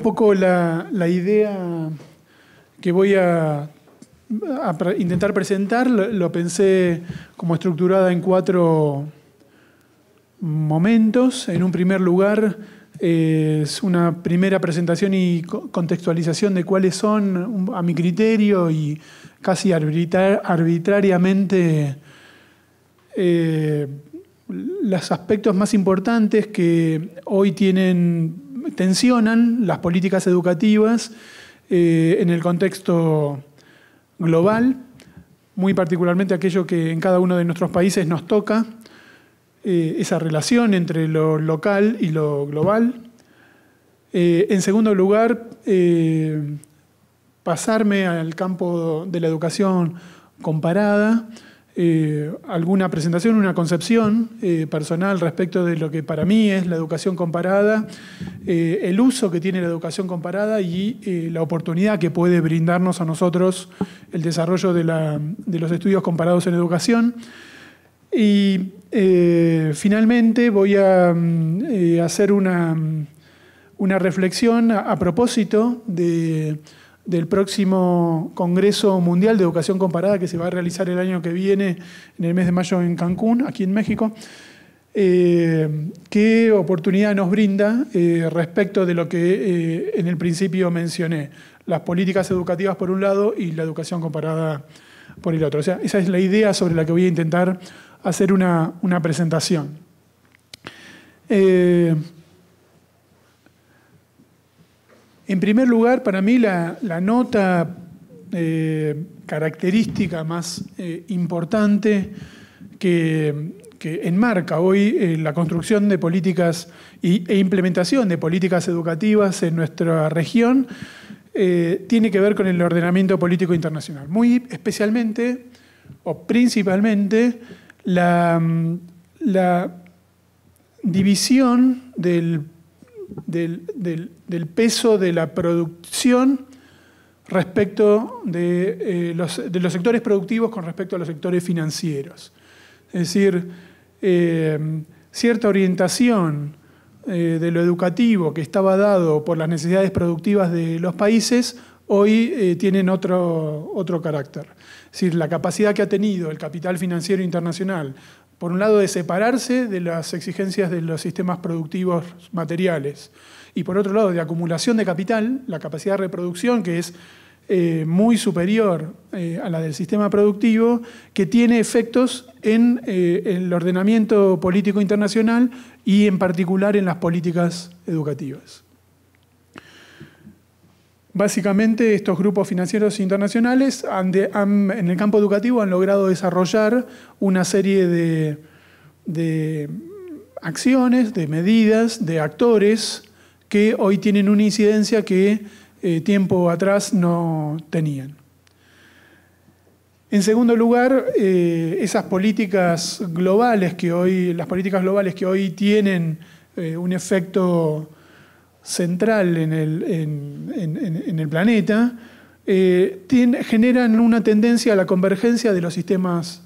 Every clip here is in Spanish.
poco la, la idea que voy a, intentar presentar, lo, pensé como estructurada en cuatro momentos. En un primer lugar, es una primera presentación y contextualización de cuáles son, a mi criterio y casi arbitrariamente, eh, los aspectos más importantes que hoy tienen tensionan las políticas educativas eh, en el contexto global, muy particularmente aquello que en cada uno de nuestros países nos toca, eh, esa relación entre lo local y lo global. Eh, en segundo lugar, pasarme al campo de la educación comparada, eh, alguna presentación, una concepción eh, personal respecto de lo que para mí es la educación comparada, eh, el uso que tiene la educación comparada y la oportunidad que puede brindarnos a nosotros el desarrollo de, los estudios comparados en educación. Y finalmente voy a mm, hacer mm, una, reflexión a propósito de del próximo Congreso Mundial de Educación Comparada que se va a realizar el año que viene, en el mes de mayo en Cancún, aquí en México. Eh, qué oportunidad nos brinda eh, respecto de lo que eh, en el principio mencioné, las políticas educativas por un lado y la educación comparada por el otro. O sea, esa es la idea sobre la que voy a intentar hacer una, una presentación. En primer lugar, para mí la, nota eh, característica más eh, importante que, enmarca hoy eh, la construcción de políticas e implementación de políticas educativas en nuestra región tiene que ver con el ordenamiento político internacional. Muy especialmente o principalmente la división del del, peso de la producción respecto eh, de, los, sectores productivos con respecto a los sectores financieros. Es decir, eh, cierta orientación eh, de lo educativo que estaba dado por las necesidades productivas de los países hoy tienen otro, otro carácter. Es decir, la capacidad que ha tenido el capital financiero internacional por un lado, de separarse de las exigencias de los sistemas productivos materiales y por otro lado, de acumulación de capital, la capacidad de reproducción que es eh, muy superior eh, a la del sistema productivo, que tiene efectos en eh, el ordenamiento político internacional y en particular en las políticas educativas. Básicamente, estos grupos financieros internacionales en el campo educativo han logrado desarrollar una serie de, acciones, de medidas, de actores que hoy tienen una incidencia que eh, tiempo atrás no tenían. En segundo lugar, eh, esas políticas globales que hoy, las políticas globales que hoy tienen eh, un efecto central en el, planeta, eh, generan una tendencia a la convergencia de los sistemas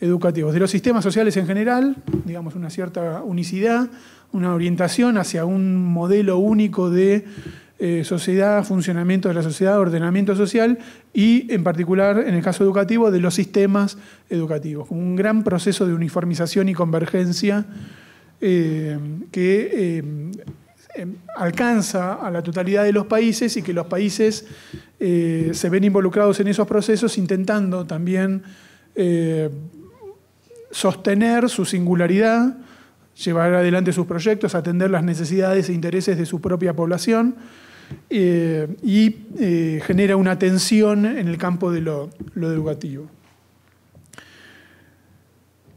educativos, de los sistemas sociales en general, digamos una cierta unicidad, una orientación hacia un modelo único de eh, sociedad, funcionamiento de la sociedad, ordenamiento social y en particular en el caso educativo de los sistemas educativos, un gran proceso de uniformización y convergencia eh, que alcanza a la totalidad de los países y que los países eh, se ven involucrados en esos procesos intentando también eh, sostener su singularidad, llevar adelante sus proyectos, atender las necesidades e intereses de su propia población eh, y genera una tensión en el campo de lo, lo educativo.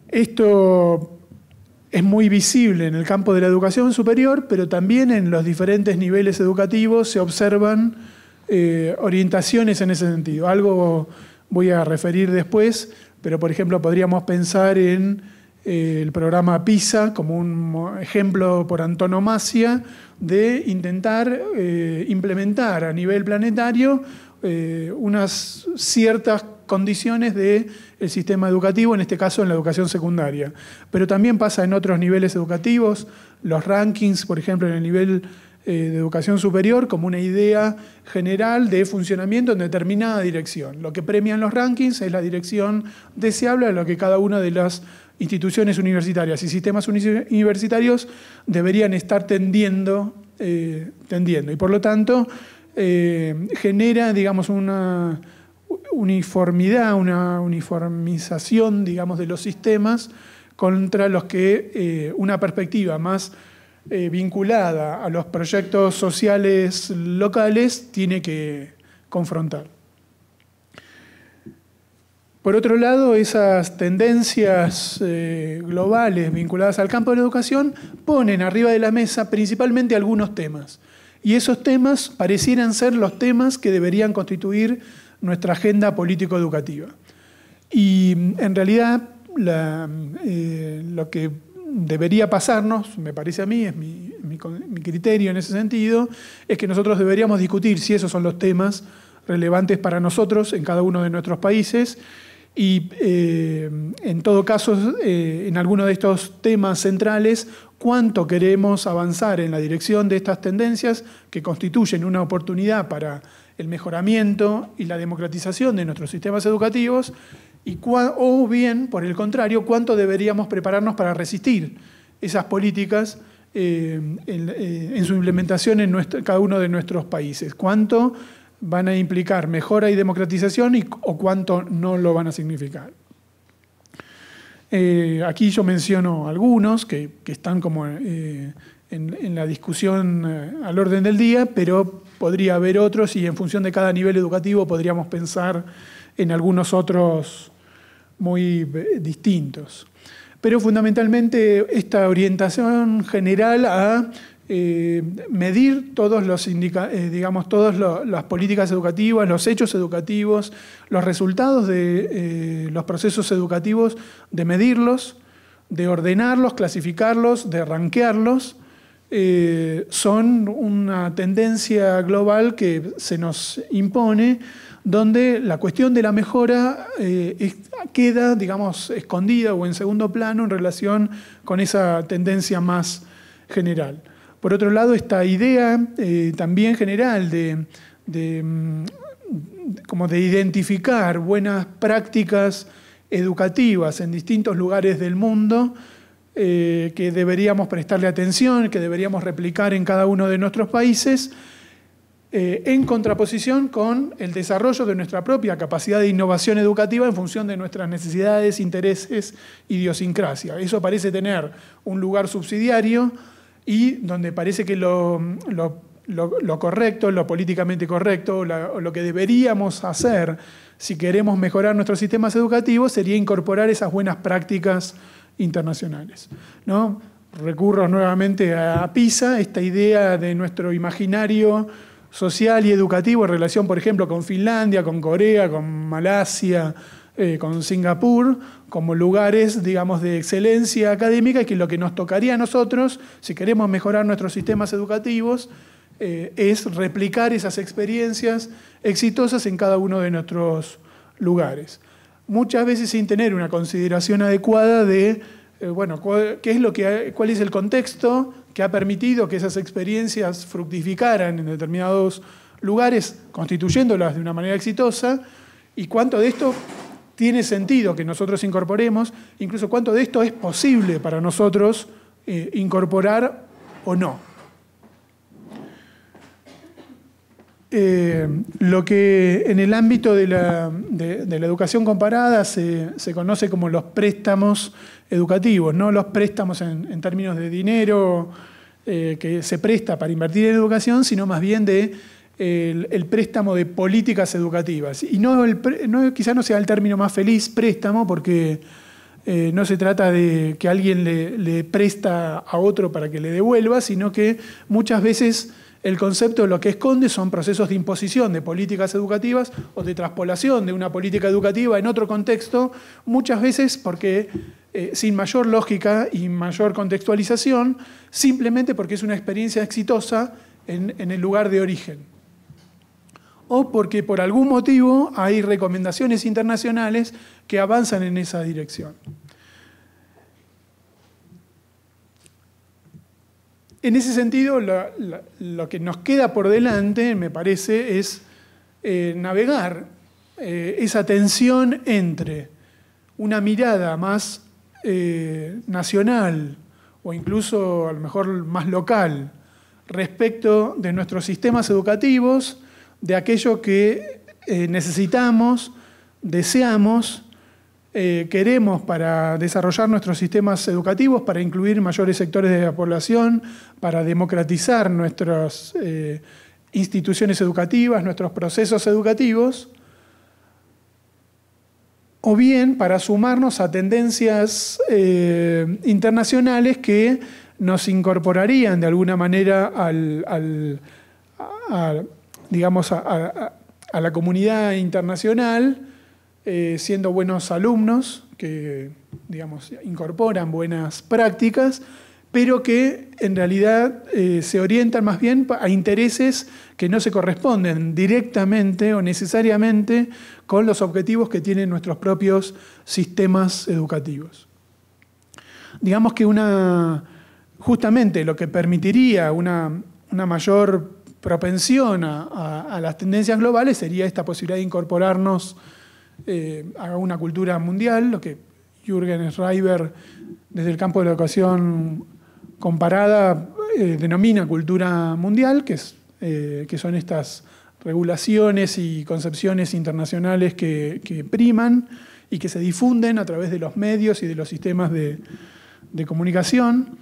Esto es muy visible en el campo de la educación superior, pero también en los diferentes niveles educativos se observan eh, orientaciones en ese sentido. Algo voy a referir después, pero por ejemplo podríamos pensar en eh, el programa PISA como un ejemplo por antonomasia de intentar eh, implementar a nivel planetario unas ciertas condiciones del sistema educativo, en este caso en la educación secundaria. Pero también pasa en otros niveles educativos, los rankings, por ejemplo, en el nivel eh, de educación superior como una idea general de funcionamiento en determinada dirección. Lo que premian los rankings es la dirección deseable a lo que cada una de las instituciones universitarias y sistemas universitarios deberían estar tendiendo. Eh, tendiendo. Y por lo tanto, eh, genera, digamos, una uniformidad, una uniformización, digamos, de los sistemas contra los que eh, una perspectiva más eh, vinculada a los proyectos sociales locales tiene que confrontar. Por otro lado, esas tendencias eh, globales vinculadas al campo de la educación ponen arriba de la mesa principalmente algunos temas. Y esos temas parecieran ser los temas que deberían constituir nuestra agenda político-educativa. Y mm, en realidad eh, lo que debería pasarnos, me parece a mí, es mi, criterio en ese sentido, es que nosotros deberíamos discutir si esos son los temas relevantes para nosotros en cada uno de nuestros países y eh, en todo caso, eh, en alguno de estos temas centrales, cuánto queremos avanzar en la dirección de estas tendencias que constituyen una oportunidad para el mejoramiento y la democratización de nuestros sistemas educativos, y o bien, por el contrario, cuánto deberíamos prepararnos para resistir esas políticas eh, eh, en, su implementación en cada uno de nuestros países. ¿Cuánto van a implicar mejora y democratización o cuánto no lo van a significar? Eh, aquí yo menciono algunos que, están como en, la discusión eh, al orden del día, pero podría haber otros y en función de cada nivel educativo podríamos pensar en algunos otros muy eh, distintos. Pero fundamentalmente esta orientación general a eh, medir todos los digamos, todas las políticas educativas, los hechos educativos, los resultados de los procesos educativos, de medirlos, de ordenarlos, clasificarlos, de ranquearlos eh, son una tendencia global que se nos impone, donde la cuestión de la mejora eh, queda, digamos, escondida o en segundo plano en relación con esa tendencia más general. Por otro lado, esta idea eh, también general de, mm, como de identificar buenas prácticas educativas en distintos lugares del mundo, eh, que deberíamos prestarle atención, que deberíamos replicar en cada uno de nuestros países, eh, en contraposición con el desarrollo de nuestra propia capacidad de innovación educativa en función de nuestras necesidades, intereses, idiosincrasia. Eso parece tener un lugar subsidiario y donde parece que lo, correcto, lo políticamente correcto, lo que deberíamos hacer si queremos mejorar nuestros sistemas educativos sería incorporar esas buenas prácticas internacionales. ¿no? Recurro nuevamente a PISA, esta idea de nuestro imaginario social y educativo en relación, por ejemplo, con Finlandia, con Corea, con Malasia, eh, con Singapur, como lugares, digamos, de excelencia académica y que lo que nos tocaría a nosotros, si queremos mejorar nuestros sistemas educativos, eh, es replicar esas experiencias exitosas en cada uno de nuestros lugares muchas veces sin tener una consideración adecuada de, eh, cuál, es el contexto que ha permitido que esas experiencias fructificaran en determinados lugares, constituyéndolas de una manera exitosa, y cuánto de esto tiene sentido que nosotros incorporemos, incluso cuánto de esto es posible para nosotros eh, incorporar o no. Eh, lo que en el ámbito de la, educación comparada se, conoce como los préstamos educativos, no los préstamos en, términos de dinero eh, que se presta para invertir en educación, sino más bien de el, préstamo de políticas educativas. Y no, el, no quizá no sea el término más feliz, préstamo, porque eh, no se trata de que alguien le, presta a otro para que le devuelva, sino que muchas veces el concepto de lo que esconde son procesos de imposición de políticas educativas o de traspolación de una política educativa en otro contexto, muchas veces porque eh, sin mayor lógica y mayor contextualización, simplemente porque es una experiencia exitosa en el lugar de origen. O porque por algún motivo hay recomendaciones internacionales que avanzan en esa dirección. En ese sentido, lo, que nos queda por delante, me parece, es eh, navegar eh, esa tensión entre una mirada más eh, nacional o incluso a lo mejor más local respecto de nuestros sistemas educativos, de aquello que necesitamos, deseamos eh, queremos para desarrollar nuestros sistemas educativos, para incluir mayores sectores de la población, para democratizar nuestras eh, instituciones educativas, nuestros procesos educativos, o bien para sumarnos a tendencias eh, internacionales que nos incorporarían de alguna manera a la comunidad internacional eh, siendo buenos alumnos, que digamos, incorporan buenas prácticas, pero que en realidad eh, se orientan más bien a intereses que no se corresponden directamente o necesariamente con los objetivos que tienen nuestros propios sistemas educativos. Digamos que justamente lo que permitiría una, mayor propensión a las tendencias globales sería esta posibilidad de incorporarnos eh, haga una cultura mundial, lo que Jürgen Schreiber desde el campo de la educación comparada eh, denomina cultura mundial, que, es, eh, que son estas regulaciones y concepciones internacionales que, priman y que se difunden a través de los medios y de los sistemas de, comunicación,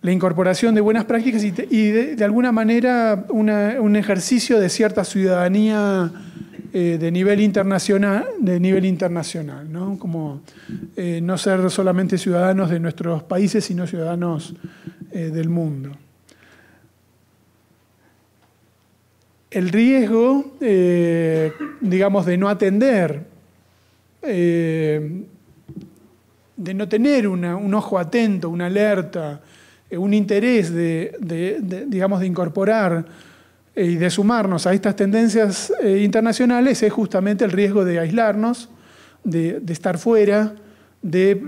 la incorporación de buenas prácticas y, de, alguna manera un ejercicio de cierta ciudadanía eh, de nivel internacional, de nivel internacional ¿no? como eh, no ser solamente ciudadanos de nuestros países, sino ciudadanos eh, del mundo. El riesgo, digamos, de no atender, de no tener un ojo atento, una alerta, un interés de digamos, de incorporar eh, y de sumarnos a estas tendencias eh, internacionales es justamente el riesgo de aislarnos, de, estar fuera, de,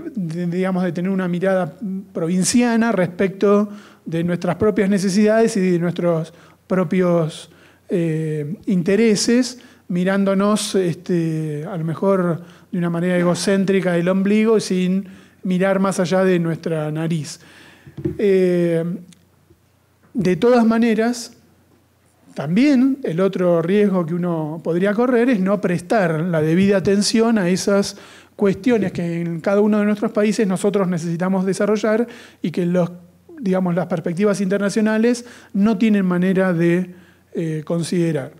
tener una mirada provinciana respecto de nuestras propias necesidades y de nuestros propios eh, intereses, mirándonos este, a lo mejor de una manera egocéntrica del ombligo sin mirar más allá de nuestra nariz. de todas maneras, también el otro riesgo que uno podría correr es no prestar la debida atención a esas cuestiones que en cada uno de nuestros países nosotros necesitamos desarrollar y que los, digamos, las perspectivas internacionales no tienen manera de eh, considerar.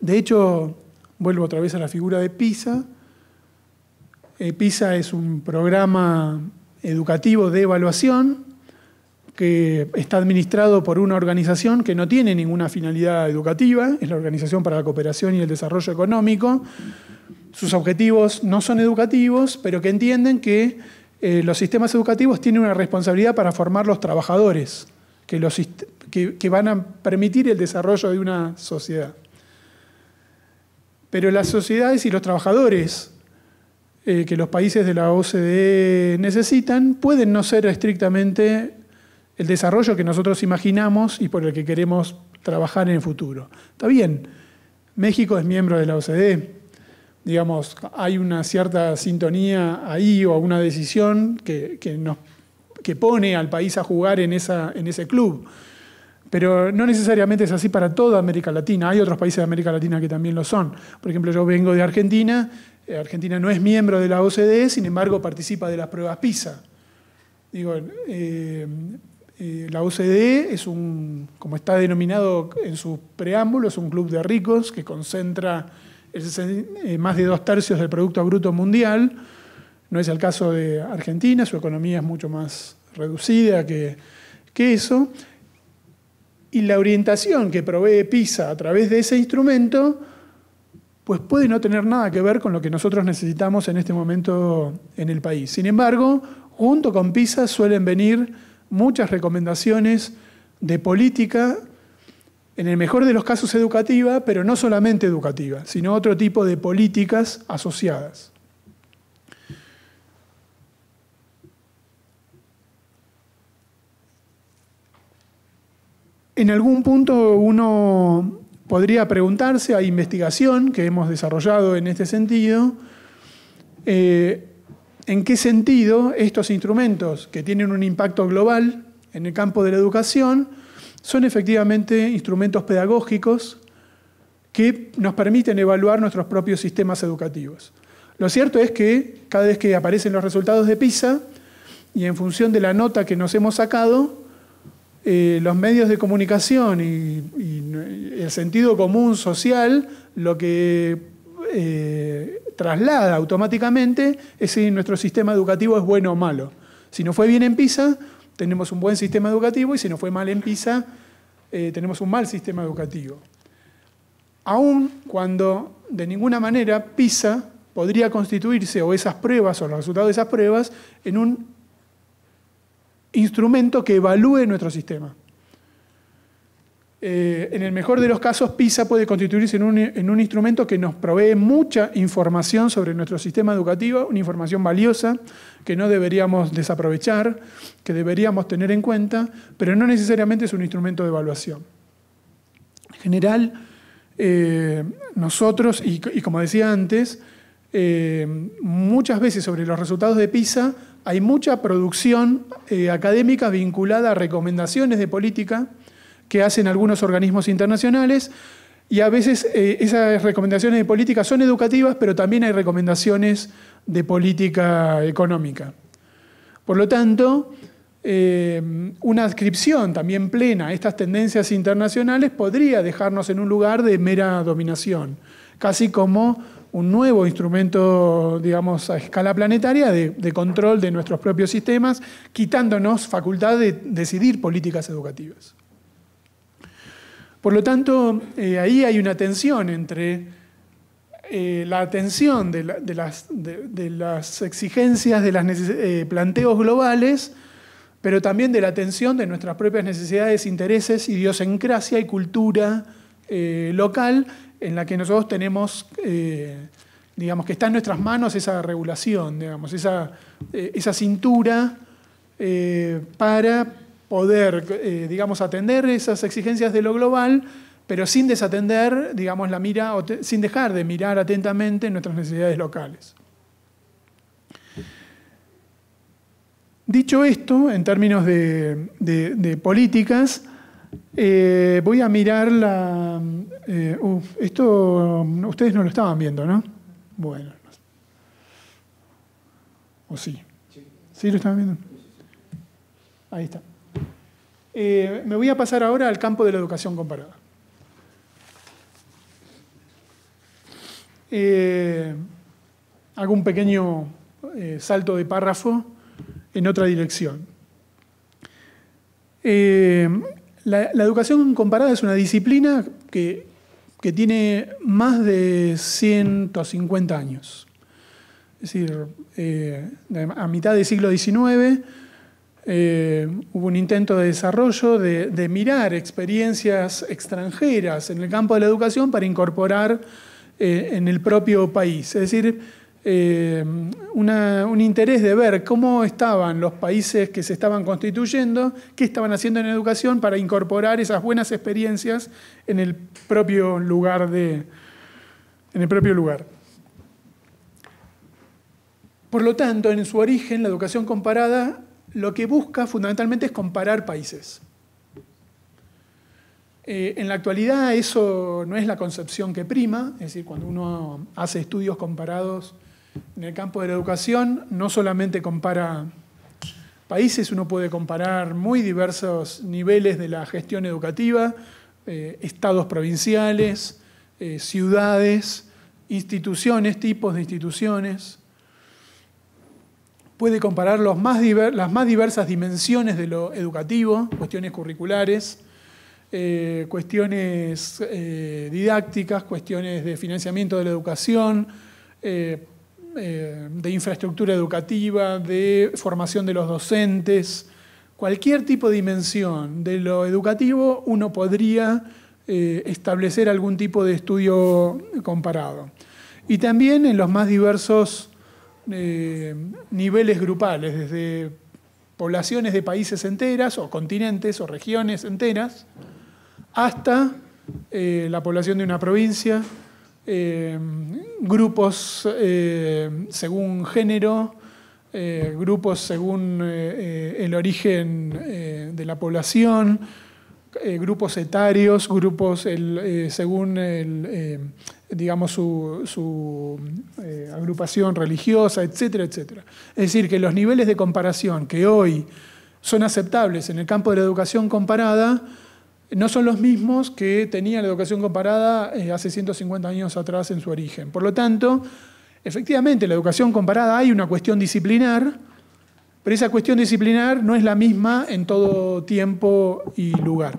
De hecho, vuelvo otra vez a la figura de PISA. Eh, PISA es un programa educativo de evaluación que está administrado por una organización que no tiene ninguna finalidad educativa, es la Organización para la Cooperación y el Desarrollo Económico. Sus objetivos no son educativos, pero que entienden que eh, los sistemas educativos tienen una responsabilidad para formar los trabajadores, que, los, que, van a permitir el desarrollo de una sociedad. Pero las sociedades y los trabajadores eh, que los países de la OCDE necesitan pueden no ser estrictamente el desarrollo que nosotros imaginamos y por el que queremos trabajar en el futuro. Está bien, México es miembro de la OCDE, digamos, hay una cierta sintonía ahí o una decisión que, pone al país a jugar en, esa, en ese club. Pero no necesariamente es así para toda América Latina. Hay otros países de América Latina que también lo son. Por ejemplo, yo vengo de Argentina. Eh, Argentina no es miembro de la OCDE, sin embargo participa de las pruebas PISA. Digo, eh, la OCDE es un, como está denominado en su preámbulo, es un club de ricos que concentra eh, más de dos tercios del Producto Bruto Mundial. No es el caso de Argentina, su economía es mucho más reducida que, eso. Y la orientación que provee PISA a través de ese instrumento, pues puede no tener nada que ver con lo que nosotros necesitamos en este momento en el país. Sin embargo, junto con PISA suelen venir muchas recomendaciones de política, en el mejor de los casos educativa, pero no solamente educativa, sino otro tipo de políticas asociadas. En algún punto uno podría preguntarse, hay investigación que hemos desarrollado en este sentido, eh, en qué sentido estos instrumentos que tienen un impacto global en el campo de la educación son efectivamente instrumentos pedagógicos que nos permiten evaluar nuestros propios sistemas educativos. Lo cierto es que cada vez que aparecen los resultados de PISA y en función de la nota que nos hemos sacado, eh, los medios de comunicación y, el sentido común social lo que eh, traslada automáticamente si nuestro sistema educativo es bueno o malo. Si no fue bien en PISA, tenemos un buen sistema educativo y si no fue mal en PISA, eh, tenemos un mal sistema educativo. Aún cuando de ninguna manera PISA podría constituirse, o esas pruebas, o los resultados de esas pruebas, en un instrumento que evalúe nuestro sistema. Eh, en el mejor de los casos, PISA puede constituirse en un, instrumento que nos provee mucha información sobre nuestro sistema educativo, una información valiosa que no deberíamos desaprovechar, que deberíamos tener en cuenta, pero no necesariamente es un instrumento de evaluación. En general, eh, nosotros, y, como decía antes, eh, muchas veces sobre los resultados de PISA hay mucha producción académica vinculada a recomendaciones de política, que hacen algunos organismos internacionales. Y a veces eh, esas recomendaciones de política son educativas, pero también hay recomendaciones de política económica. Por lo tanto, eh, una adscripción también plena a estas tendencias internacionales podría dejarnos en un lugar de mera dominación, casi como un nuevo instrumento, digamos, a escala planetaria de control de nuestros propios sistemas, quitándonos facultad de decidir políticas educativas. Por lo tanto, eh, ahí hay una tensión entre eh, la atención de, las, exigencias, de los eh, planteos globales, pero también de la atención de nuestras propias necesidades, intereses, idiosincrasia y cultura local en la que nosotros tenemos, digamos, que está en nuestras manos esa regulación, digamos, esa, esa cintura para poder, eh, digamos, atender esas exigencias de lo global, pero sin desatender, digamos, la mira, sin dejar de mirar atentamente nuestras necesidades locales. Dicho esto, en términos de, políticas, eh, voy a mirar la... Eh, esto ustedes no lo estaban viendo, ¿no? Bueno. ¿O sí? ¿Sí lo estaban viendo? Ahí está. Eh, me voy a pasar ahora al campo de la educación comparada. Eh, hago un pequeño eh, salto de párrafo en otra dirección. La, educación comparada es una disciplina que, tiene más de 150 años. Es decir, a mitad del siglo XIX eh, hubo un intento de desarrollo de, mirar experiencias extranjeras en el campo de la educación para incorporar eh, en el propio país. Es decir, eh, un interés de ver cómo estaban los países que se estaban constituyendo, qué estaban haciendo en educación para incorporar esas buenas experiencias en el propio lugar de, en el propio lugar. Por lo tanto, en su origen, la educación comparada lo que busca fundamentalmente es comparar países. Eh, en la actualidad eso no es la concepción que prima, es decir, cuando uno hace estudios comparados en el campo de la educación, no solamente compara países, uno puede comparar muy diversos niveles de la gestión educativa, eh, estados provinciales, eh, ciudades, instituciones, tipos de instituciones puede comparar las más diversas dimensiones de lo educativo, cuestiones curriculares, eh, cuestiones eh, didácticas, cuestiones de financiamiento de la educación, eh, de infraestructura educativa, de formación de los docentes, cualquier tipo de dimensión de lo educativo, uno podría establecer algún tipo de estudio comparado. Y también en los más diversos eh, niveles grupales, desde poblaciones de países enteras o continentes o regiones enteras, hasta eh, la población de una provincia, eh, grupos según género, grupos según el origen de la población, grupos etarios, grupos según el, digamos, su, eh, agrupación religiosa, etcétera, etcétera. Es decir, que los niveles de comparación que hoy son aceptables en el campo de la educación comparada no son los mismos que tenía la educación comparada eh, hace 150 años atrás en su origen. Por lo tanto, efectivamente, la educación comparada hay una cuestión disciplinar, pero esa cuestión disciplinar no es la misma en todo tiempo y lugar.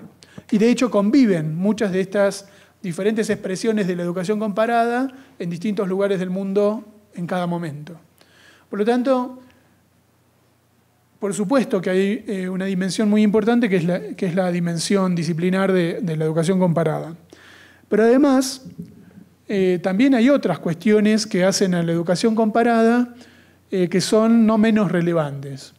Y de hecho conviven muchas de estas diferentes expresiones de la educación comparada en distintos lugares del mundo en cada momento. Por lo tanto, por supuesto que hay eh, una dimensión muy importante que es la, dimensión disciplinar de, la educación comparada. Pero además, eh, también hay otras cuestiones que hacen a la educación comparada eh, que son no menos relevantes.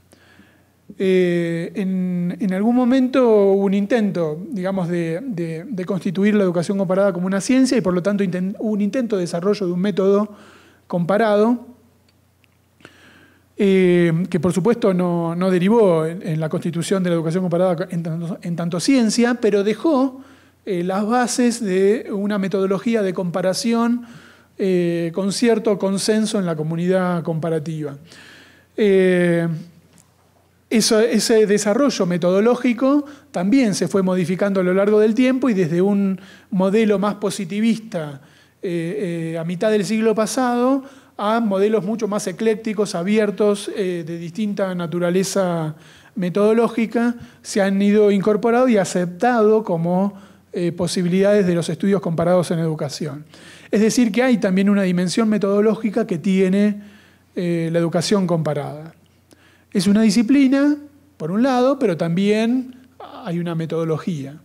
Eh, en, algún momento hubo un intento, digamos, de, constituir la educación comparada como una ciencia y por lo tanto hubo un intento de desarrollo de un método comparado eh, que por supuesto no, derivó en, la constitución de la educación comparada en tanto, ciencia, pero dejó eh, las bases de una metodología de comparación con cierto consenso en la comunidad comparativa ese desarrollo metodológico también se fue modificando a lo largo del tiempo y desde un modelo más positivista eh, eh, a mitad del siglo pasado a modelos mucho más eclécticos, abiertos, eh, de distinta naturaleza metodológica, se han ido incorporando y aceptado como posibilidades de los estudios comparados en educación. Es decir, que hay también una dimensión metodológica que tiene la educación comparada. Es una disciplina, por un lado, pero también hay una metodología.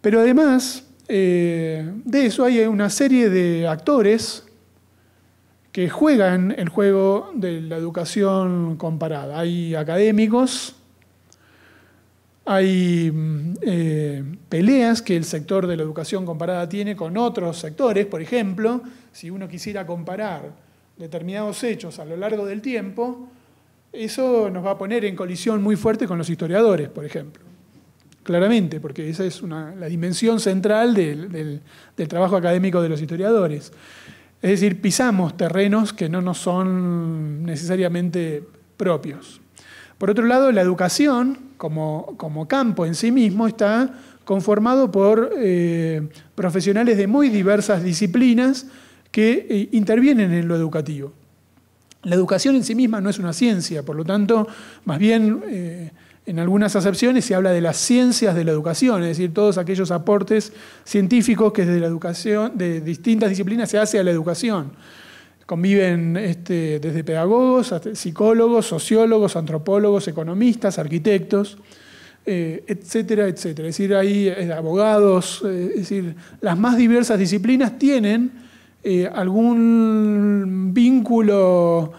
Pero además eh, de eso hay una serie de actores que juegan el juego de la educación comparada. Hay académicos, hay mm, eh, peleas que el sector de la educación comparada tiene con otros sectores, por ejemplo, si uno quisiera comparar determinados hechos a lo largo del tiempo, eso nos va a poner en colisión muy fuerte con los historiadores, por ejemplo. Claramente, porque esa es la dimensión central del, trabajo académico de los historiadores. Es decir, pisamos terrenos que no nos son necesariamente propios. Por otro lado, la educación como, campo en sí mismo está conformado por eh, profesionales de muy diversas disciplinas que eh, intervienen en lo educativo. La educación en sí misma no es una ciencia, por lo tanto, más bien eh, en algunas acepciones se habla de las ciencias de la educación, es decir, todos aquellos aportes científicos que desde la educación, de distintas disciplinas se hace a la educación. Conviven este, desde pedagogos, psicólogos, sociólogos, antropólogos, economistas, arquitectos, eh, etcétera, etcétera. Es decir, hay eh, abogados, es decir, las más diversas disciplinas tienen eh, algún vínculo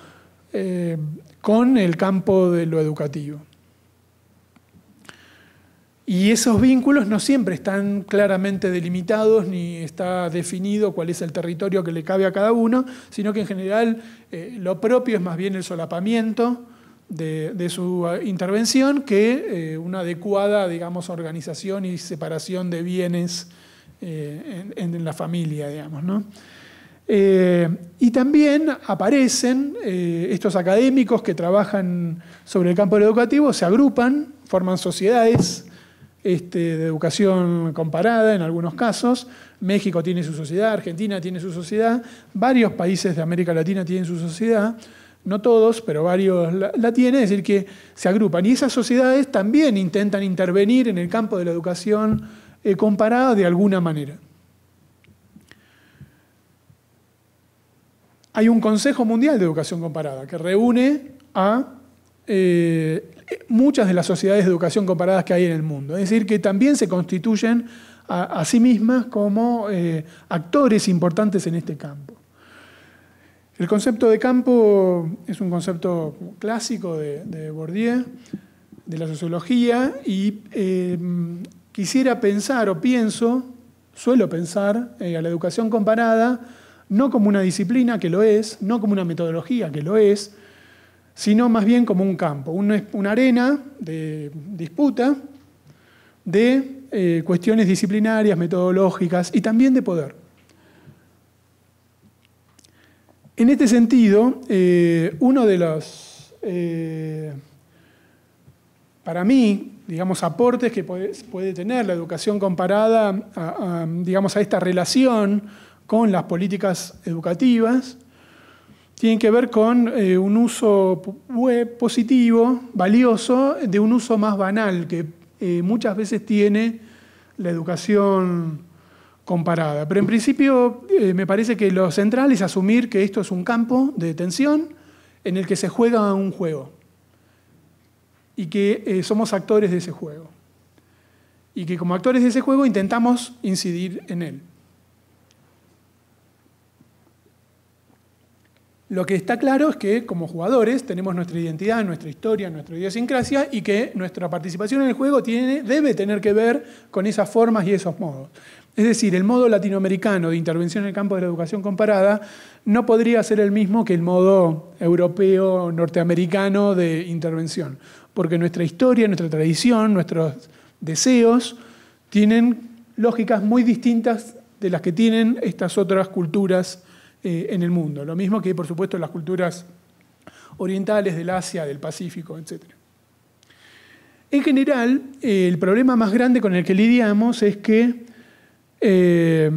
eh, con el campo de lo educativo. Y esos vínculos no siempre están claramente delimitados ni está definido cuál es el territorio que le cabe a cada uno, sino que en general eh, lo propio es más bien el solapamiento de, su intervención que una adecuada, organización y separación de bienes en, en, la familia, digamos, ¿no? Eh, y también aparecen eh, estos académicos que trabajan sobre el campo educativo, se agrupan, forman sociedades este, de educación comparada en algunos casos. México tiene su sociedad, Argentina tiene su sociedad, varios países de América Latina tienen su sociedad, no todos, pero varios la, tienen, es decir, que se agrupan. Y esas sociedades también intentan intervenir en el campo de la educación eh, comparada de alguna manera. hay un Consejo Mundial de Educación Comparada que reúne a eh, muchas de las sociedades de educación comparadas que hay en el mundo. Es decir, que también se constituyen a, sí mismas como eh, actores importantes en este campo. El concepto de campo es un concepto clásico de, Bourdieu, de la sociología, y eh, quisiera pensar o pienso, suelo pensar a la educación comparada, no como una disciplina que lo es, no como una metodología que lo es, sino más bien como un campo, una arena de disputa de eh, cuestiones disciplinarias, metodológicas y también de poder. En este sentido, eh, uno de los, eh, para mí, digamos, aportes que puede, tener la educación comparada digamos, a esta relación con las políticas educativas, tienen que ver con eh, un uso positivo, valioso, de un uso más banal que eh, muchas veces tiene la educación comparada. Pero en principio eh, me parece que lo central es asumir que esto es un campo de tensión en el que se juega un juego y que somos actores de ese juego y que como actores de ese juego intentamos incidir en él. Lo que está claro es que como jugadores tenemos nuestra identidad, nuestra historia, nuestra idiosincrasia y que nuestra participación en el juego tiene, debe tener que ver con esas formas y esos modos. Es decir, el modo latinoamericano de intervención en el campo de la educación comparada no podría ser el mismo que el modo europeo, norteamericano de intervención, porque nuestra historia, nuestra tradición, nuestros deseos tienen lógicas muy distintas de las que tienen estas otras culturas eh, en el mundo. Lo mismo que, por supuesto, las culturas orientales del Asia, del Pacífico, etc. En general, eh, el problema más grande con el que lidiamos es que eh,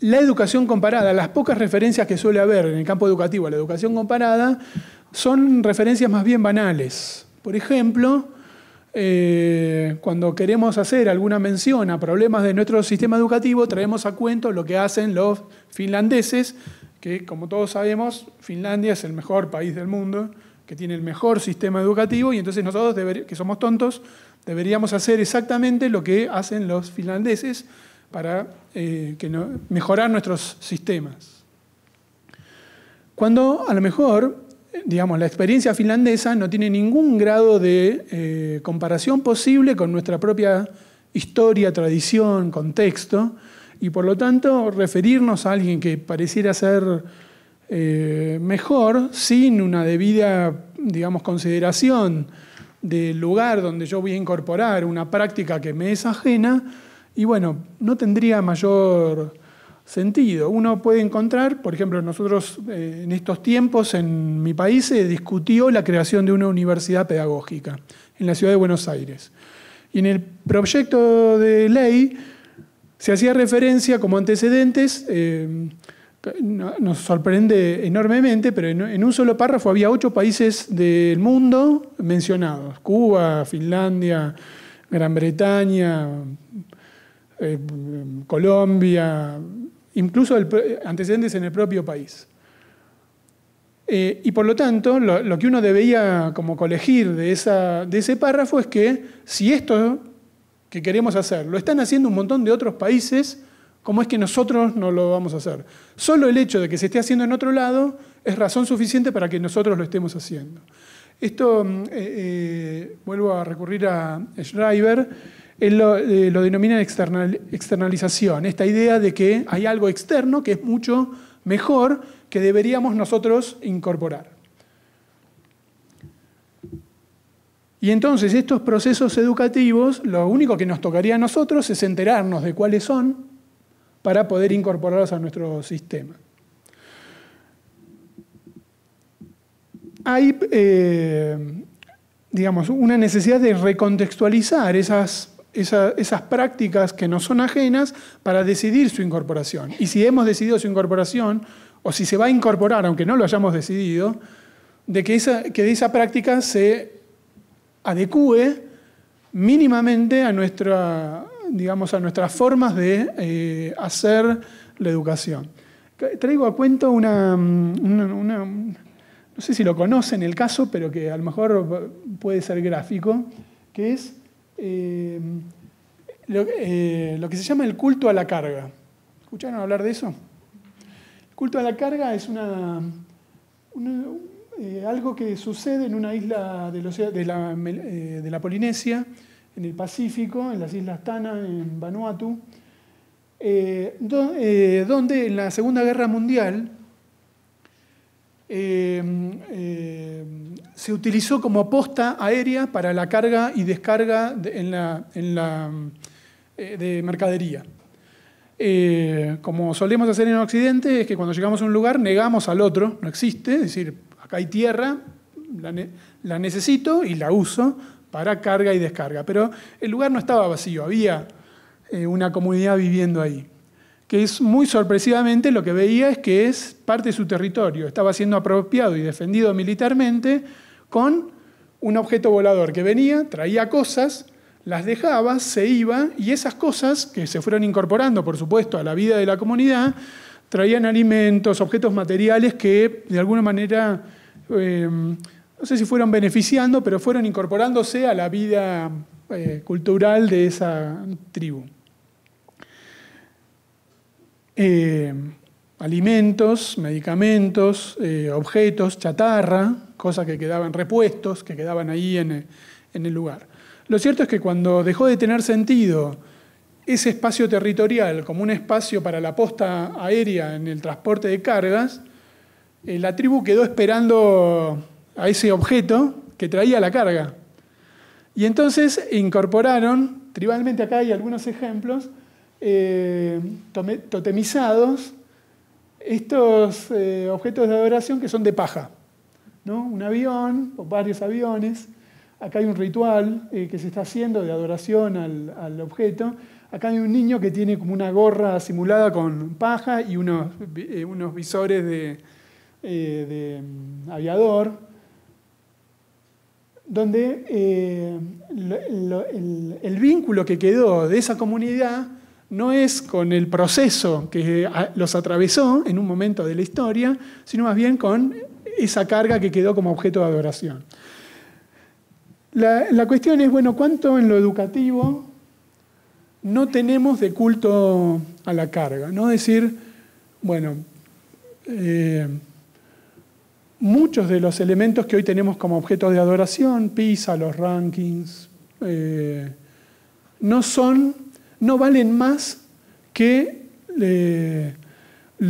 la educación comparada, las pocas referencias que suele haber en el campo educativo a la educación comparada, son referencias más bien banales. Por ejemplo, eh, cuando queremos hacer alguna mención a problemas de nuestro sistema educativo, traemos a cuento lo que hacen los finlandeses, que como todos sabemos, Finlandia es el mejor país del mundo, que tiene el mejor sistema educativo, y entonces nosotros, que somos tontos, deberíamos hacer exactamente lo que hacen los finlandeses para eh, mejorar nuestros sistemas. Cuando a lo mejor digamos, la experiencia finlandesa no tiene ningún grado de eh, comparación posible con nuestra propia historia, tradición, contexto, y por lo tanto referirnos a alguien que pareciera ser eh, mejor sin una debida, digamos, consideración del lugar donde yo voy a incorporar una práctica que me es ajena, y bueno, no tendría mayor sentido. Uno puede encontrar, por ejemplo, nosotros eh, en estos tiempos en mi país se discutió la creación de una universidad pedagógica en la ciudad de Buenos Aires. Y en el proyecto de ley se hacía referencia como antecedentes, eh, nos sorprende enormemente, pero en, un solo párrafo había ocho países del mundo mencionados, Cuba, Finlandia, Gran Bretaña, eh, Colombia, incluso antecedentes en el propio país. Eh, y por lo tanto, lo, que uno debería como colegir de, esa, de ese párrafo es que si esto que queremos hacer lo están haciendo un montón de otros países, ¿cómo es que nosotros no lo vamos a hacer? Solo el hecho de que se esté haciendo en otro lado es razón suficiente para que nosotros lo estemos haciendo. Esto, mm, eh, vuelvo a recurrir a Schreiber, él lo, eh, denomina externalización, esta idea de que hay algo externo que es mucho mejor que deberíamos nosotros incorporar. Y entonces estos procesos educativos, lo único que nos tocaría a nosotros es enterarnos de cuáles son para poder incorporarlos a nuestro sistema. Hay, eh, digamos, una necesidad de recontextualizar esas esas prácticas que no son ajenas para decidir su incorporación. Y si hemos decidido su incorporación, o si se va a incorporar, aunque no lo hayamos decidido, de que, esa, que esa práctica se adecue mínimamente a, nuestra, digamos, a nuestras formas de eh, hacer la educación. Traigo a cuento mm, una, no sé si lo conocen el caso, pero que a lo mejor puede ser gráfico, que es Em, eh, lo, que se llama el culto a la carga. ¿Escucharon hablar de eso? El culto a la carga es una, eh, algo que sucede en una isla eh, de, la, Polinesia, en el Pacífico, en las islas Tana, en Vanuatu, donde en la Segunda Guerra Mundial em, em, se utilizó como posta aérea para la carga y descarga de, eh, mercadería. Eh, como solemos hacer en Occidente, es que cuando llegamos a un lugar negamos al otro, no existe, es decir, acá hay tierra, la, necesito y la uso para carga y descarga. Pero el lugar no estaba vacío, había eh, una comunidad viviendo ahí que es muy sorpresivamente lo que veía es que es parte de su territorio, estaba siendo apropiado y defendido militarmente con un objeto volador que venía, traía cosas, las dejaba, se iba y esas cosas que se fueron incorporando, por supuesto, a la vida de la comunidad, traían alimentos, objetos materiales que de alguna manera, eh, no sé si fueron beneficiando, pero fueron incorporándose a la vida eh, cultural de esa tribu. Eh, alimentos, medicamentos, objetos, chatarra, cosas que quedaban, repuestos que quedaban ahí eh, en, el lugar. Lo cierto es que cuando dejó de tener sentido ese espacio territorial como un espacio para la posta aérea en el transporte de cargas, eh, la tribu quedó esperando a ese objeto que traía la carga. Y entonces incorporaron, tribalmente acá hay algunos ejemplos, eh, totemizados, estos objetos de adoración que son de paja. Un avión o varios aviones. Acá hay un ritual eh, que se está haciendo de adoración al, objeto. Acá hay un niño que tiene como una gorra simulada con paja y unos, eh, unos visores de, eh, mm, aviador donde el, el, vínculo que quedó de esa comunidad no es con el proceso que los atravesó en un momento de la historia, sino más bien con esa carga que quedó como objeto de adoración. La, cuestión es, bueno, ¿cuánto en lo educativo no tenemos de culto a la carga? No decir, bueno, eh, muchos de los elementos que hoy tenemos como objeto de adoración, PISA, los rankings, eh, no son, no valen más que eh,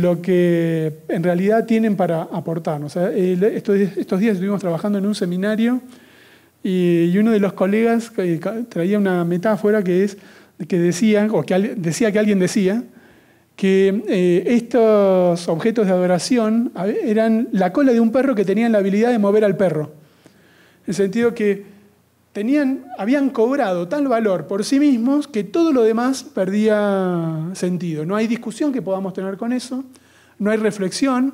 lo que en realidad tienen para aportarnos. Eh, estos, días estuvimos trabajando en un seminario y, uno de los colegas eh, traía una metáfora que es que o que decía que alguien decía, que eh, estos objetos de adoración eran la cola de un perro que tenían la habilidad de mover al perro. En el sentido que tenían, habían cobrado tal valor por sí mismos que todo lo demás perdía sentido. No hay discusión que podamos tener con eso, no hay reflexión,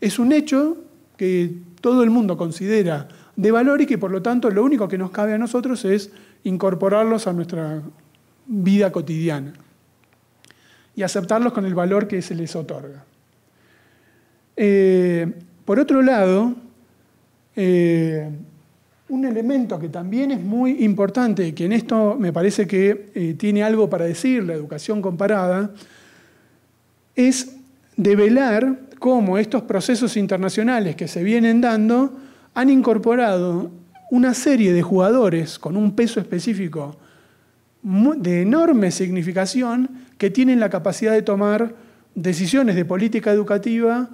es un hecho que todo el mundo considera de valor y que por lo tanto lo único que nos cabe a nosotros es incorporarlos a nuestra vida cotidiana y aceptarlos con el valor que se les otorga. Eh, por otro lado, eh, un elemento que también es muy importante, que en esto me parece que eh, tiene algo para decir la educación comparada, es develar cómo estos procesos internacionales que se vienen dando han incorporado una serie de jugadores con un peso específico de enorme significación que tienen la capacidad de tomar decisiones de política educativa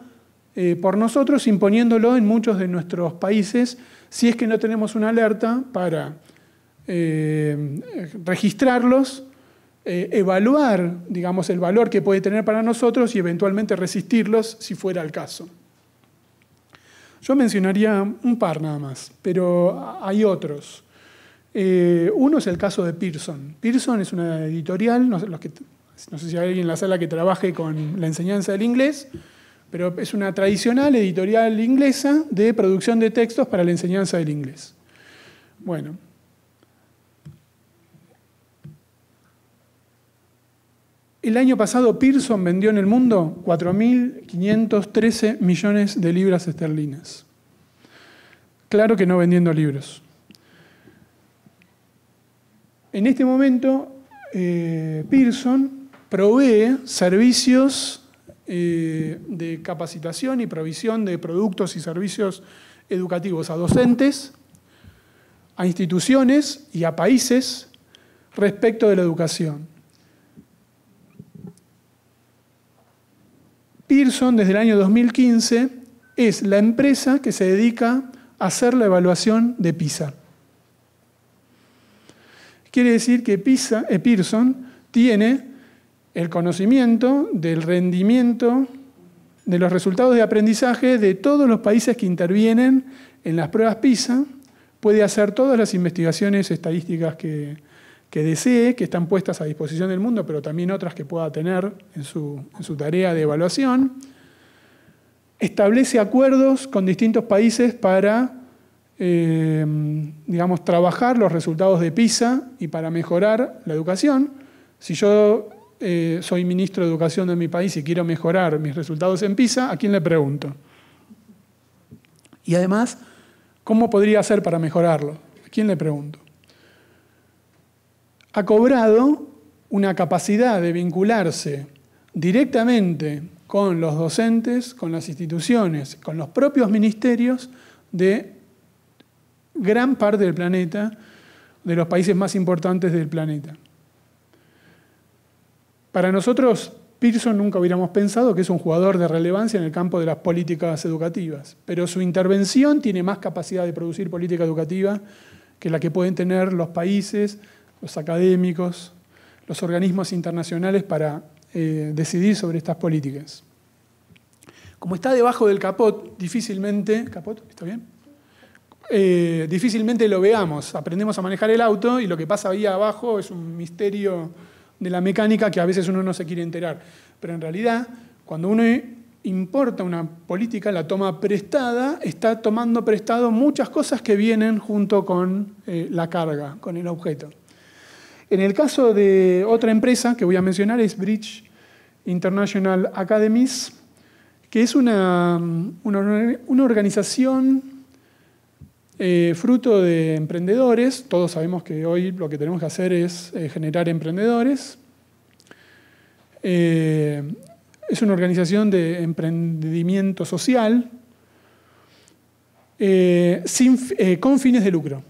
eh, por nosotros, imponiéndolo en muchos de nuestros países, si es que no tenemos una alerta para eh, registrarlos, eh, evaluar, el valor que puede tener para nosotros y eventualmente resistirlos si fuera el caso. Yo mencionaría un par nada más, pero hay otros. uno es el caso de Pearson. Pearson es una editorial, no no sé si hay alguien en la sala que trabaje con la enseñanza del inglés, pero es una tradicional editorial inglesa de producción de textos para la enseñanza del inglés. Bueno. El año pasado Pearson vendió en el mundo 4.513 millones de libras esterlinas. Claro que no vendiendo libros. En este momento, eh, Pearson provee servicios eh, de capacitación y provisión de productos y servicios educativos a docentes, a instituciones y a países respecto de la educación. Pearson, desde el año 2015, es la empresa que se dedica a hacer la evaluación de PISA. Quiere decir que PISA, eh, Pearson tiene el conocimiento del rendimiento de los resultados de aprendizaje de todos los países que intervienen en las pruebas PISA, puede hacer todas las investigaciones estadísticas que, desee, que están puestas a disposición del mundo, pero también otras que pueda tener en su, en su tarea de evaluación, establece acuerdos con distintos países para, eh, digamos, trabajar los resultados de PISA y para mejorar la educación. Si yo eh, soy ministro de Educación de mi país y quiero mejorar mis resultados en PISA, ¿a quién le pregunto? Y además, ¿cómo podría hacer para mejorarlo? ¿A quién le pregunto? Ha cobrado una capacidad de vincularse directamente con los docentes, con las instituciones, con los propios ministerios de gran parte del planeta, de los países más importantes del planeta. Para nosotros, Pearson nunca hubiéramos pensado que es un jugador de relevancia en el campo de las políticas educativas, pero su intervención tiene más capacidad de producir política educativa que la que pueden tener los países, los académicos, los organismos internacionales para eh, decidir sobre estas políticas. Como está debajo del capot, difícilmente, ¿capot? ¿Está bien? Eh, difícilmente lo veamos. Aprendemos a manejar el auto y lo que pasa ahí abajo es un misterio de la mecánica que a veces uno no se quiere enterar. Pero en realidad, cuando uno importa una política, la toma prestada, está tomando prestado muchas cosas que vienen junto con eh, la carga, con el objeto. En el caso de otra empresa que voy a mencionar es Bridge International Academies, que es una mm, organización eh, fruto de emprendedores. Todos sabemos que hoy lo que tenemos que hacer es eh, generar emprendedores. Eh, es una organización de emprendimiento social sin, con fines de lucro.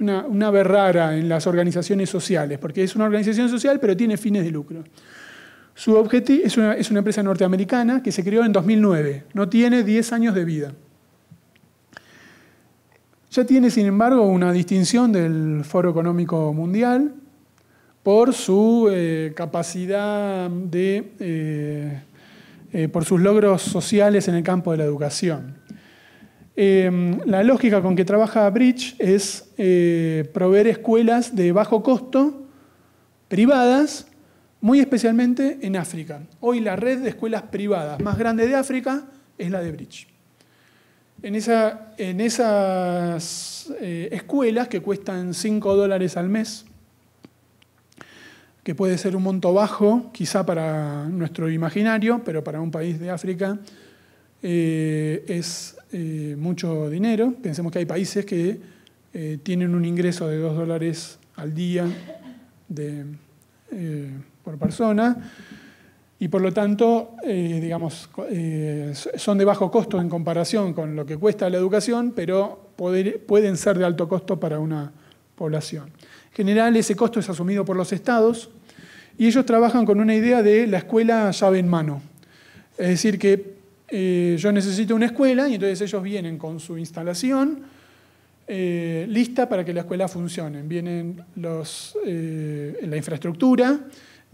Una, una en las organizaciones sociales, porque es una organización social pero tiene fines de lucro. Su objetivo es una, es una empresa norteamericana que se creó en 2009, no tiene 10 años de vida. Ya tiene, sin embargo, una distinción del Foro Económico Mundial por su eh, capacidad de, eh, eh, por sus logros sociales en el campo de la educación. Em, la lógica con que trabaja Bridge es proveer escuelas de bajo costo, privadas, muy especialmente en África. Hoy la red de escuelas privadas más grande de África es la de Bridge en, esas eh, escuelas que cuestan 5 dólares al mes, que puede ser un monto bajo, quizá para nuestro imaginario, pero para un país de África eh, es eh, mucho dinero. Pensemos que hay países que tienen un ingreso de 2 dólares al día por persona y por lo tanto, eh, digamos, eh, son de bajo costo en comparación con lo que cuesta la educación, pero pueden ser de alto costo para una población. En general, ese costo es asumido por los estados y ellos trabajan con una idea de la escuela llave en mano. Es decir, que eh, yo necesito una escuela y entonces ellos vienen con su instalación lista para que la escuela funcione. Vienen la infraestructura,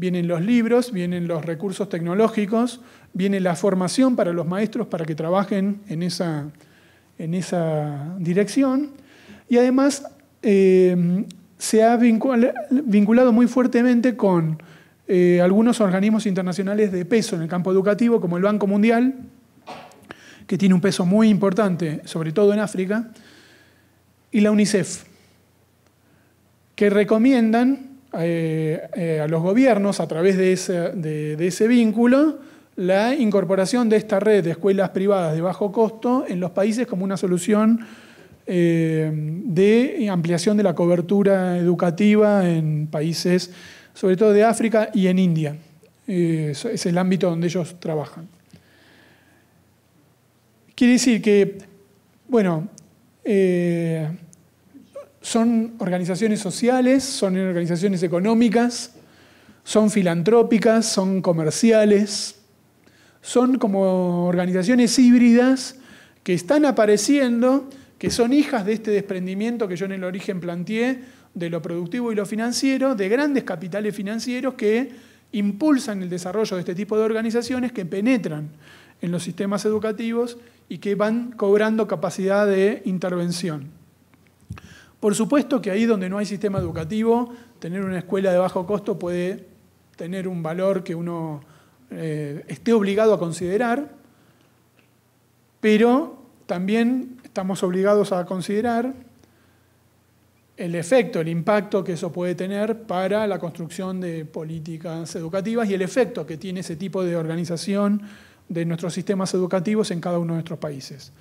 Vienen los libros, vienen los recursos tecnológicos, viene la formación para los maestros para que trabajen en esa, en esa dirección. Y además eh, se ha vinculado muy fuertemente con eh, algunos organismos internacionales de peso en el campo educativo, como el Banco Mundial, que tiene un peso muy importante, sobre todo en África, y la UNICEF, que recomiendan eh, eh, a los gobiernos, a través de ese, vínculo, la incorporación de esta red de escuelas privadas de bajo costo en los países como una solución eh, de ampliación de la cobertura educativa en países, sobre todo de África y en India. es el ámbito donde ellos trabajan. Quiere decir que, bueno, son organizaciones sociales, son organizaciones económicas, son filantrópicas, son comerciales, son como organizaciones híbridas que están apareciendo, que son hijas de este desprendimiento que yo en el origen planteé de lo productivo y lo financiero, de grandes capitales financieros que impulsan el desarrollo de este tipo de organizaciones que penetran en los sistemas educativos y que van cobrando capacidad de intervención. Por supuesto que ahí donde no hay sistema educativo, tener una escuela de bajo costo puede tener un valor que uno eh, esté obligado a considerar, pero también estamos obligados a considerar el efecto, el impacto que eso puede tener para la construcción de políticas educativas y el efecto que tiene ese tipo de organización de nuestros sistemas educativos en cada uno de nuestros países.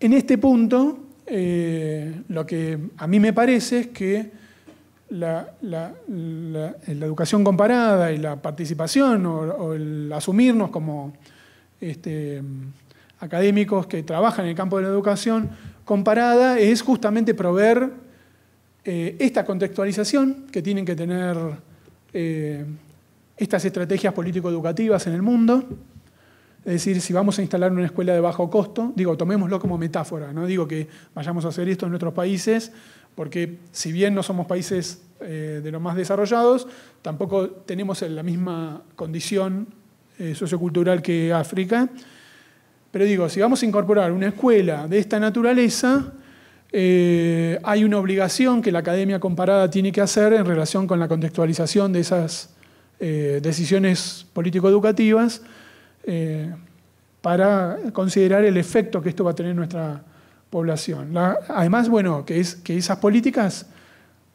En este punto, eh, lo que a mí me parece es que la, educación comparada y la participación o, el asumirnos como este, académicos que trabajan en el campo de la educación comparada es justamente proveer eh, esta contextualización que tienen que tener eh, estas estrategias político-educativas en el mundo. Es decir, si vamos a instalar una escuela de bajo costo, digo, tomémoslo como metáfora, no digo que vayamos a hacer esto en nuestros países, porque si bien no somos países eh, de los más desarrollados, tampoco tenemos la misma condición eh, sociocultural que África. Pero digo, si vamos a incorporar una escuela de esta naturaleza, eh, hay una obligación que la academia comparada tiene que hacer en relación con la contextualización de esas decisiones político-educativas eh, para considerar el efecto que esto va a tener en nuestra población. además, bueno, que, esas políticas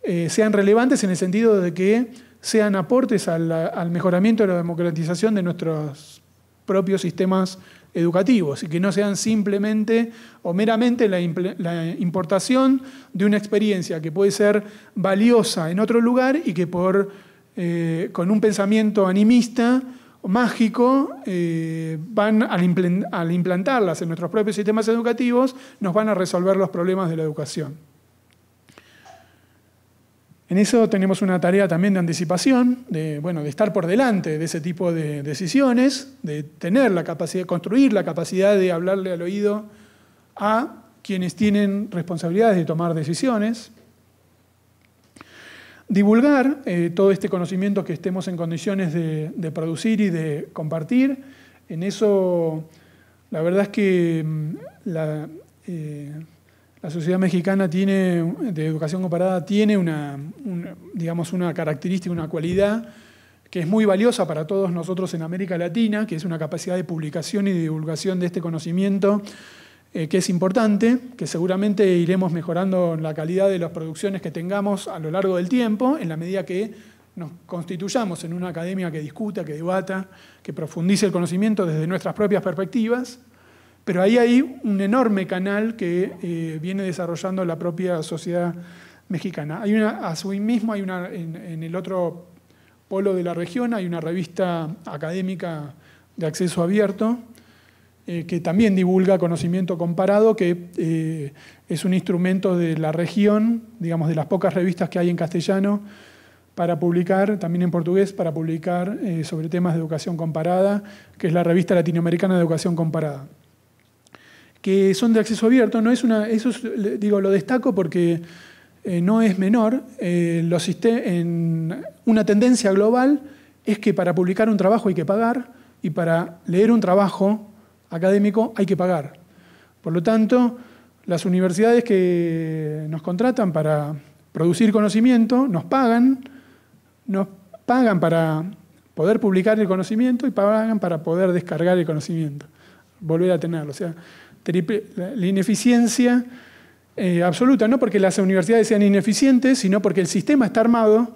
eh, sean relevantes en el sentido de que sean aportes al, mejoramiento de la democratización de nuestros propios sistemas educativos y que no sean simplemente o meramente la, importación de una experiencia que puede ser valiosa en otro lugar y que eh, con un pensamiento animista mágico, eh, van al, implantarlas en nuestros propios sistemas educativos, nos van a resolver los problemas de la educación. En eso tenemos una tarea también de anticipación, de, de estar por delante de ese tipo de decisiones, de tener la capacidad, construir la capacidad de hablarle al oído a quienes tienen responsabilidades de tomar decisiones divulgar eh, todo este conocimiento que estemos en condiciones de, producir y de compartir. En eso, la verdad es que mm, eh, la, sociedad mexicana tiene, de educación comparada tiene una, digamos, una característica, una cualidad que es muy valiosa para todos nosotros en América Latina, que es una capacidad de publicación y divulgación de este conocimiento eh, que es importante, que seguramente iremos mejorando la calidad de las producciones que tengamos a lo largo del tiempo, en la medida que nos constituyamos en una academia que discuta, que debata, que profundice el conocimiento desde nuestras propias perspectivas, pero ahí hay un enorme canal que eh, viene desarrollando la propia sociedad mexicana. Hay una, mismo, hay una, en, el otro polo de la región hay una revista académica de acceso abierto eh, que también divulga conocimiento comparado, que eh, es un instrumento de la región, digamos, de las pocas revistas que hay en castellano para publicar, también en portugués, para publicar eh, sobre temas de educación comparada, que es la revista latinoamericana de educación comparada que son de acceso abierto. No es eso digo, lo destaco porque no es menor. en una tendencia global es que para publicar un trabajo hay que pagar y para leer un trabajo académico hay que pagar. Por lo tanto, las universidades que nos contratan para producir conocimiento nos pagan, nos pagan para poder publicar el conocimiento y pagan para poder descargar el conocimiento, volver a tenerlo. O sea, la ineficiencia eh, absoluta, no porque las universidades sean ineficientes, sino porque el sistema está armado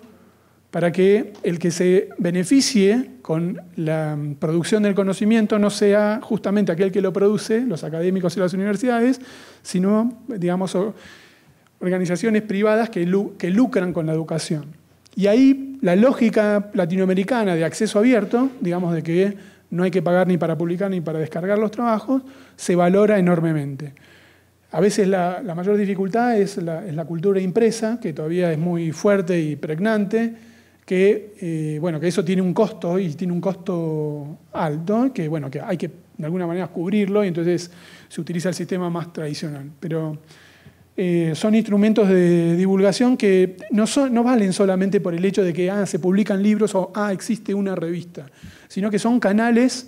para que el que se beneficie con la producción del conocimiento no sea justamente aquel que lo produce, los académicos y las universidades, sino, digamos, organizaciones privadas que, lucran con la educación. Y ahí la lógica latinoamericana de acceso abierto, digamos, de que no hay que pagar ni para publicar ni para descargar los trabajos, se valora enormemente. A veces la, mayor dificultad es la, es la cultura impresa, que todavía es muy fuerte y pregnante, que, eh, bueno, que eso tiene un costo y tiene un costo alto, que, bueno, que hay que de alguna manera cubrirlo y entonces se utiliza el sistema más tradicional. Pero eh, son instrumentos de divulgación que no, son, no valen solamente por el hecho de que ah, se publican libros o ah, existe una revista, sino que son canales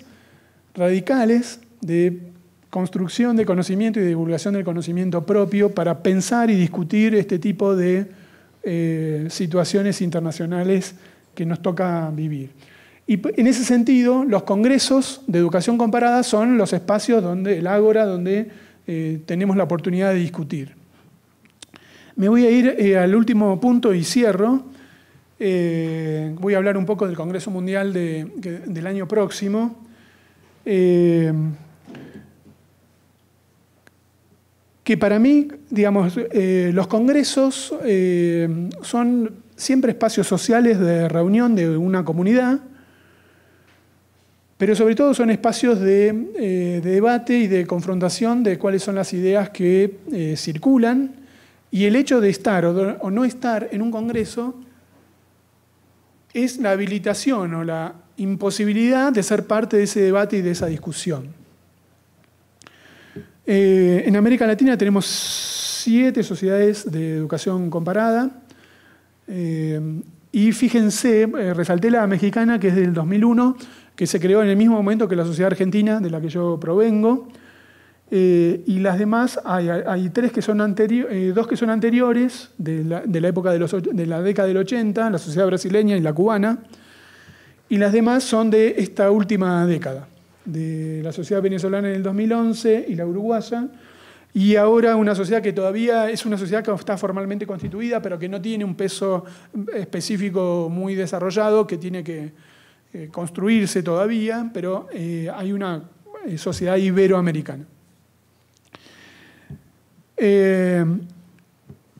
radicales de construcción de conocimiento y divulgación del conocimiento propio para pensar y discutir este tipo de eh, situaciones internacionales que nos toca vivir. Y en ese sentido, los congresos de educación comparada son los espacios donde, el ágora, donde eh, tenemos la oportunidad de discutir. Me voy a ir eh, al último punto y cierro. voy a hablar un poco del Congreso Mundial del año próximo. que para mí, digamos, eh, los congresos eh, son siempre espacios sociales de reunión de una comunidad, pero sobre todo son espacios de eh, debate y de confrontación de cuáles son las ideas que circulan, y el hecho de estar o, no estar en un congreso es la habilitación o la imposibilidad de ser parte de ese debate y de esa discusión. Eh, en América Latina tenemos siete sociedades de educación comparada. Eh, y fíjense, eh, resalté la mexicana, que es del 2001, que se creó en el mismo momento que la sociedad argentina de la que yo provengo. y las demás, hay, tres que son dos que son anteriores, de la, época de, la década del 80, la sociedad brasileña y la cubana. Y las demás son de esta última década de la sociedad venezolana en el 2011 y la uruguaya, y ahora una sociedad que todavía es una sociedad que está formalmente constituida, pero que no tiene un peso específico muy desarrollado, que tiene que eh, construirse todavía, pero eh, hay una eh, sociedad iberoamericana.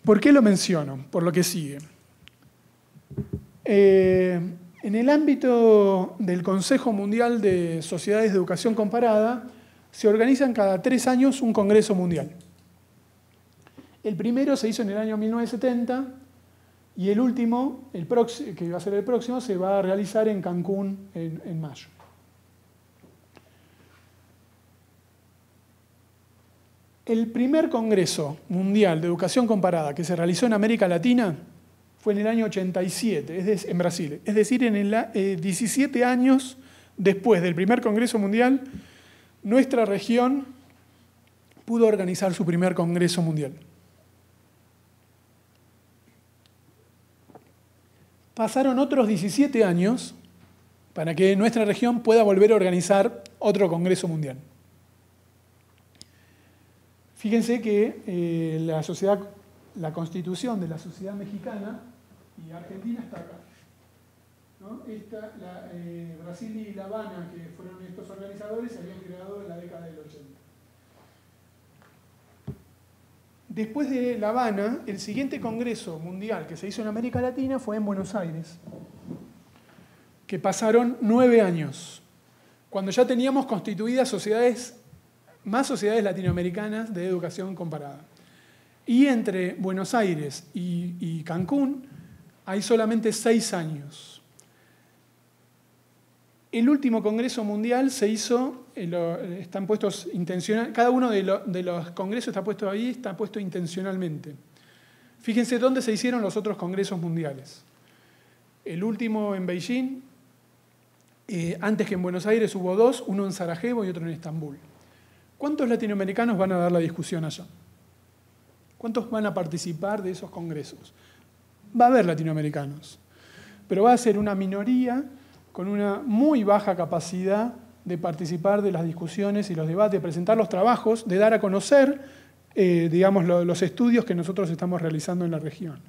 ¿Por qué lo menciono? Por lo que sigue. En el ámbito del Consejo Mundial de Sociedades de Educación Comparada, se organizan cada tres años un Congreso Mundial. El primero se hizo en el año 1970 y el último, el que va a ser el próximo, se va a realizar en Cancún en, en mayo. El primer Congreso Mundial de Educación Comparada que se realizó en América Latina fue en el año 87, es en Brasil. Es decir, en el, 17 eh, años después del primer Congreso Mundial, nuestra región pudo organizar su primer Congreso Mundial. Pasaron otros 17 años para que nuestra región pueda volver a organizar otro Congreso Mundial. Fíjense que eh, la sociedad la constitución de la sociedad mexicana y Argentina está acá. Eh, Brasil y La Habana, que fueron estos organizadores, se habían creado en la década del 80. Después de La Habana, el siguiente congreso mundial que se hizo en América Latina fue en Buenos Aires, que pasaron nueve años, cuando ya teníamos constituidas sociedades, más sociedades latinoamericanas de educación comparada. Y entre Buenos Aires y Cancún hay solamente seis años. El último Congreso Mundial se hizo, eh, eh, están puestos intencionalmente, cada uno de, los, congresos está puesto ahí, está puesto intencionalmente. Fíjense dónde se hicieron los otros congresos mundiales. El último en Beijing, eh, antes que en Buenos Aires hubo dos, uno en Sarajevo y otro en Estambul. ¿Cuántos latinoamericanos van a dar la discusión allá? ¿Cuántos van a participar de esos congresos? va a haber latinoamericanos, pero va a ser una minoría con una muy baja capacidad de participar de las discusiones y los debates, de presentar los trabajos, de dar a conocer, eh, digamos, los estudios que nosotros estamos realizando en la región.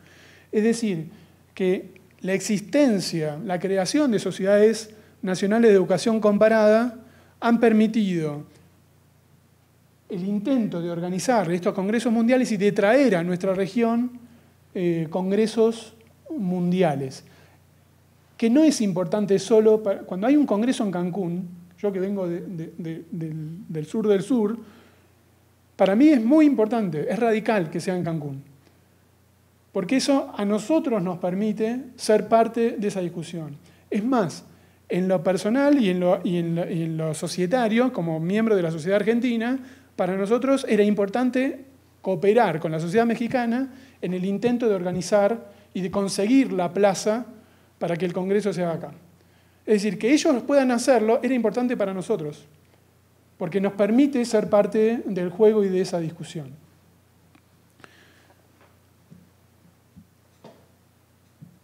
Es decir, que la existencia, la creación de sociedades nacionales de educación comparada han permitido el intento de organizar estos congresos mundiales y de traer a nuestra región eh, congresos mundiales, que no es importante solo, cuando hay un congreso en Cancún, yo que vengo del, sur del sur, para mí es muy importante, es radical que sea en Cancún, porque eso a nosotros nos permite ser parte de esa discusión. Es más, en lo personal y en lo societario, como miembro de la sociedad argentina, para nosotros era importante cooperar con la sociedad mexicana en el intento de organizar y de conseguir la plaza para que el Congreso se haga acá. Es decir, que ellos puedan hacerlo era importante para nosotros, porque nos permite ser parte del juego y de esa discusión.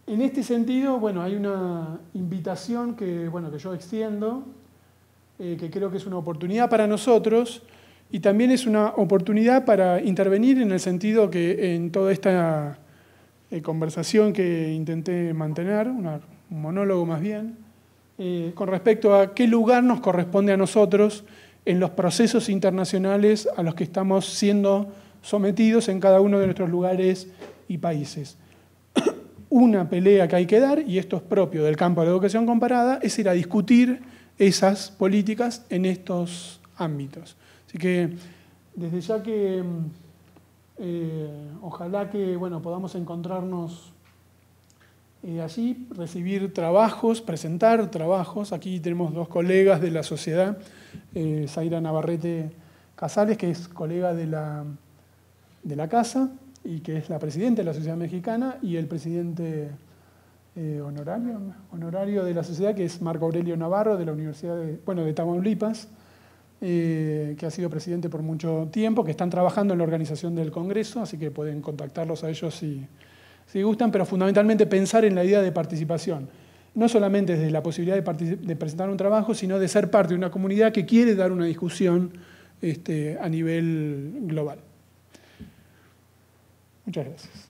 En este sentido, bueno, hay una invitación que, que yo extiendo, eh, que creo que es una oportunidad para nosotros, y también es una oportunidad para intervenir en el sentido que en toda esta eh, conversación que intenté mantener, un monólogo más bien, eh, con respecto a qué lugar nos corresponde a nosotros en los procesos internacionales a los que estamos siendo sometidos en cada uno de nuestros lugares y países. Una pelea que hay que dar, y esto es propio del campo de la educación comparada, es ir a discutir esas políticas en estos ámbitos. Así que desde ya que eh, ojalá que bueno, podamos encontrarnos eh, allí, recibir trabajos, presentar trabajos. Aquí tenemos dos colegas de la sociedad, eh, Zaira Navarrete Casales, que es colega de la, de la casa y que es la presidenta de la sociedad mexicana, y el presidente honorario, honorario de la sociedad, que es Marco Aurelio Navarro, de la Universidad bueno, de Tamaulipas. Eh, que ha sido presidente por mucho tiempo, que están trabajando en la organización del Congreso, así que pueden contactarlos a ellos si, gustan, pero fundamentalmente pensar en la idea de participación, no solamente desde la posibilidad de, presentar un trabajo, sino de ser parte de una comunidad que quiere dar una discusión este, a nivel global. Muchas gracias.